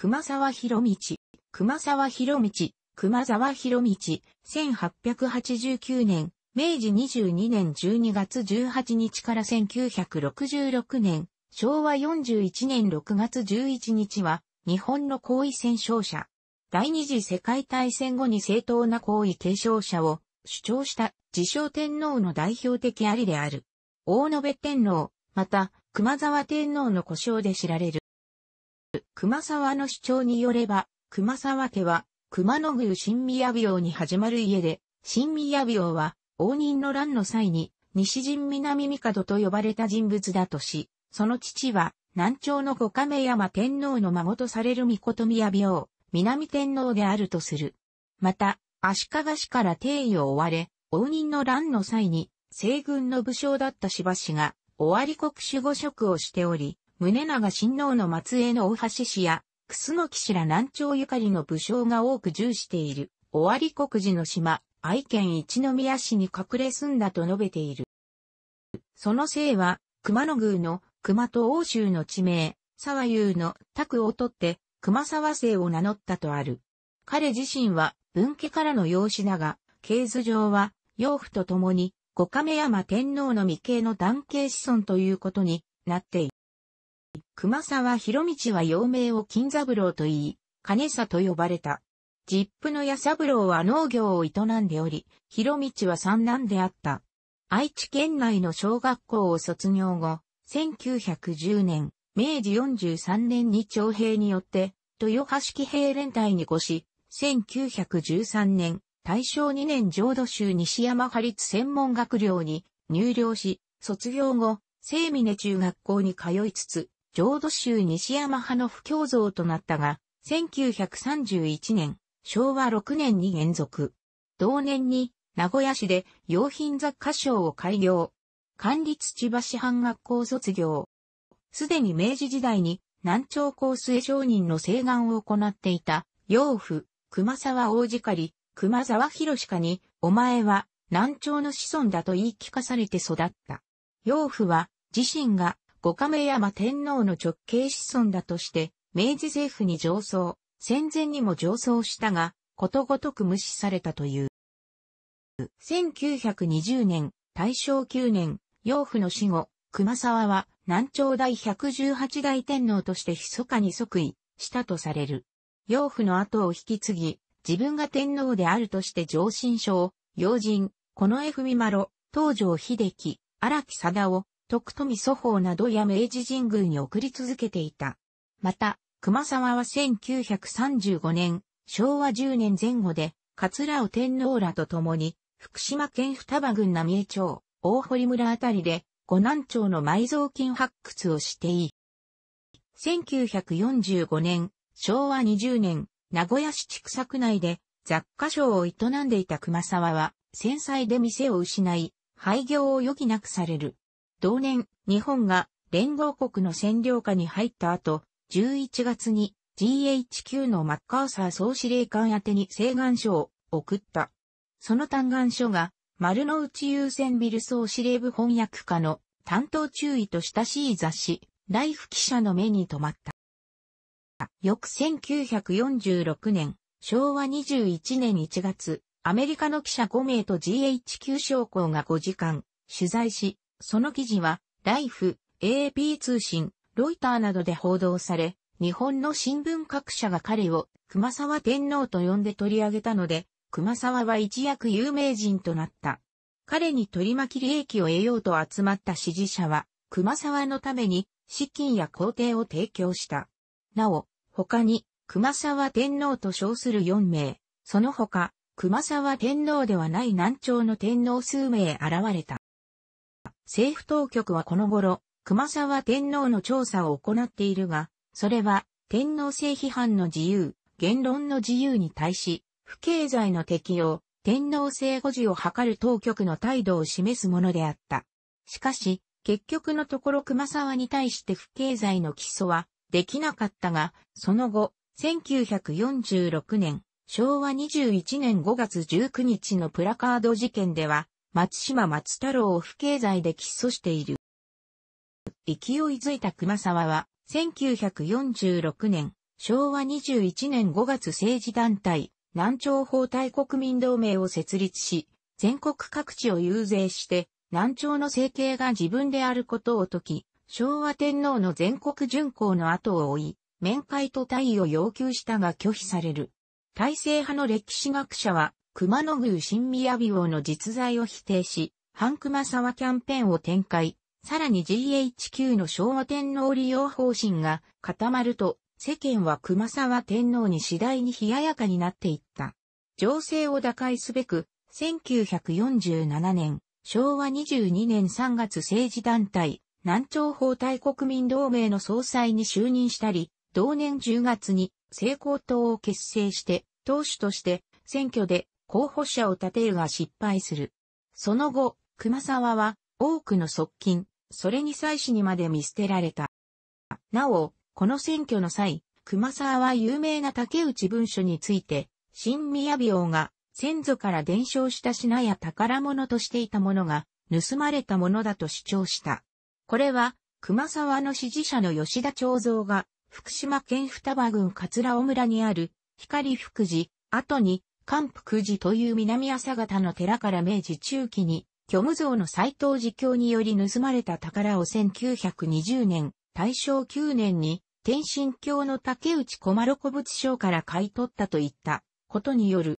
熊沢博道、熊沢博道、熊沢博道、1889年、明治22年12月18日から1966年、昭和41年6月11日は、日本の皇位戦勝者。第二次世界大戦後に正当な皇位継承者を主張した自称天皇の代表的ありである。大延天皇、また熊沢天皇の故障で知られる。熊沢の主張によれば、熊沢家は、熊野宮新宮病に始まる家で、新宮病は、応仁の乱の際に、西陣南帝と呼ばれた人物だとし、その父は、南朝の五亀山天皇の孫とされる御琴宮病、南天皇であるとする。また、足利氏から帝位を追われ、応仁の乱の際に、西軍の武将だった芝氏が、尾張国守護職をしており、宗長親王の末裔の大橋氏や、楠木氏ら南朝ゆかりの武将が多く重している、尾張国寺の島、愛犬一宮市に隠れ住んだと述べている。その姓は、熊野宮の熊と欧州の地名、沢優の拓を取って、熊沢姓を名乗ったとある。彼自身は文家からの養子だが、系図上は、養父と共に、五亀山天皇の未経の男系子孫ということになっている。熊沢博道は幼名を金三郎と言い、金佐と呼ばれた。実父の矢三郎は農業を営んでおり、博道は三男であった。愛知県内の小学校を卒業後、1910年、明治43年に徴兵によって、豊橋騎兵連隊に越し、1913年、大正2年浄土州西山派立専門学寮に入寮し、卒業後、聖峰中学校に通いつつ、浄土宗西山派の不教像となったが、1931年、昭和6年に現続。同年に、名古屋市で洋品雑貨商を開業。管理土橋藩学校卒業。すでに明治時代に南朝高末商人の請願を行っていた、養父、熊沢王子狩り熊沢博家に、お前は南朝の子孫だと言い聞かされて育った。養父は自身が五亀山天皇の直系子孫だとして、明治政府に上層、戦前にも上層したが、ことごとく無視されたという。1920年、大正9年、養父の死後、熊沢は南朝第118代天皇として密かに即位したとされる。養父の後を引き継ぎ、自分が天皇であるとして上申書を、要人、こ近衛文ろ。東条秀樹、荒木貞を、徳富祖法などや明治神宮に送り続けていた。また、熊沢は1935年、昭和10年前後で、桂尾天皇らと共に、福島県双葉郡浪江町、大堀村あたりで、五南町の埋蔵金発掘をしていい。1945年、昭和20年、名古屋市畜作内で雑貨商を営んでいた熊沢は、戦災で店を失い、廃業を余儀なくされる。同年、日本が連合国の占領下に入った後、11月に GHQ のマッカーサー総司令官宛に請願書を送った。その嘆願書が、丸の内優先ビル総司令部翻訳家の担当注意と親しい雑誌、ライフ記者の目に留まった。翌1946年、昭和21年1月、アメリカの記者5名と GHQ 将校が5時間取材し、その記事は、ライフ、AP 通信、ロイターなどで報道され、日本の新聞各社が彼を熊沢天皇と呼んで取り上げたので、熊沢は一躍有名人となった。彼に取り巻き利益を得ようと集まった支持者は、熊沢のために資金や工程を提供した。なお、他に熊沢天皇と称する4名、その他、熊沢天皇ではない南朝の天皇数名現れた。政府当局はこの頃、熊沢天皇の調査を行っているが、それは天皇制批判の自由、言論の自由に対し、不経済の適用、天皇制護持を図る当局の態度を示すものであった。しかし、結局のところ熊沢に対して不経済の基礎はできなかったが、その後、1946年、昭和21年5月19日のプラカード事件では、松島松太郎を不敬罪で喫訴している。勢いづいた熊沢は、1946年、昭和21年5月政治団体、南朝法大国民同盟を設立し、全国各地を遊説して、南朝の政権が自分であることを解き、昭和天皇の全国巡行の後を追い、面会と退位を要求したが拒否される。体制派の歴史学者は、熊野宮新宮王の実在を否定し、半熊沢キャンペーンを展開、さらに GHQ の昭和天皇利用方針が固まると、世間は熊沢天皇に次第に冷ややかになっていった。情勢を打開すべく、1947年、昭和22年3月政治団体、南朝法大国民同盟の総裁に就任したり、同年10月に成功党を結成して、党首として選挙で候補者を立てるが失敗する。その後、熊沢は多くの側近、それに妻子にまで見捨てられた。なお、この選挙の際、熊沢は有名な竹内文書について、新宮病が先祖から伝承した品や宝物としていたものが盗まれたものだと主張した。これは、熊沢の支持者の吉田長蔵が、福島県双葉郡桂尾村にある光福寺、後に関福寺という南朝方の寺から明治中期に、虚無像の斎藤寺教により盗まれた宝を1920年、大正9年に、天神教の竹内小丸古物商から買い取ったといったことによる。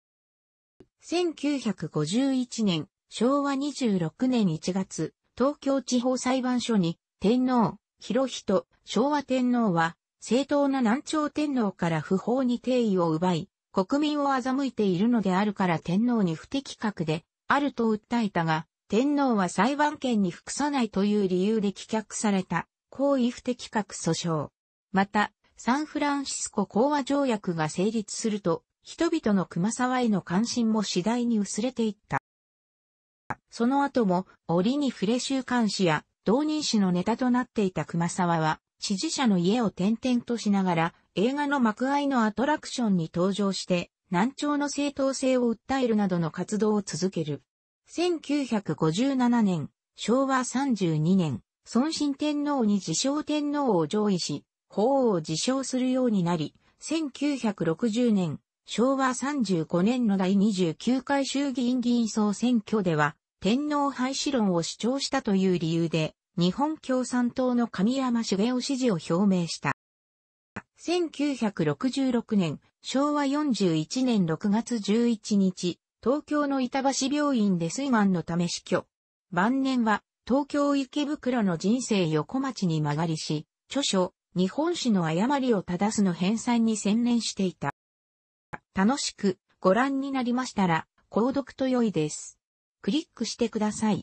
1951年、昭和26年1月、東京地方裁判所に、天皇、広人、昭和天皇は、正当な南朝天皇から不法に定位を奪い、国民を欺いているのであるから天皇に不適格であると訴えたが、天皇は裁判権に服さないという理由で棄却された、行為不適格訴訟。また、サンフランシスコ講和条約が成立すると、人々の熊沢への関心も次第に薄れていった。その後も、折に触れ週刊誌や同人誌のネタとなっていた熊沢は、支持者の家を転々としながら、映画の幕開のアトラクションに登場して、難聴の正当性を訴えるなどの活動を続ける。1957年、昭和32年、孫神天皇に自称天皇を上位し、法王を自称するようになり、1960年、昭和35年の第29回衆議院議員総選挙では、天皇廃止論を主張したという理由で、日本共産党の神山茂雄支持を表明した。1966年、昭和41年6月11日、東京の板橋病院で水眼のため死去。晩年は、東京池袋の人生横町に曲がりし、著書、日本史の誤りを正すの編纂に専念していた。楽しくご覧になりましたら、購読と良いです。クリックしてください。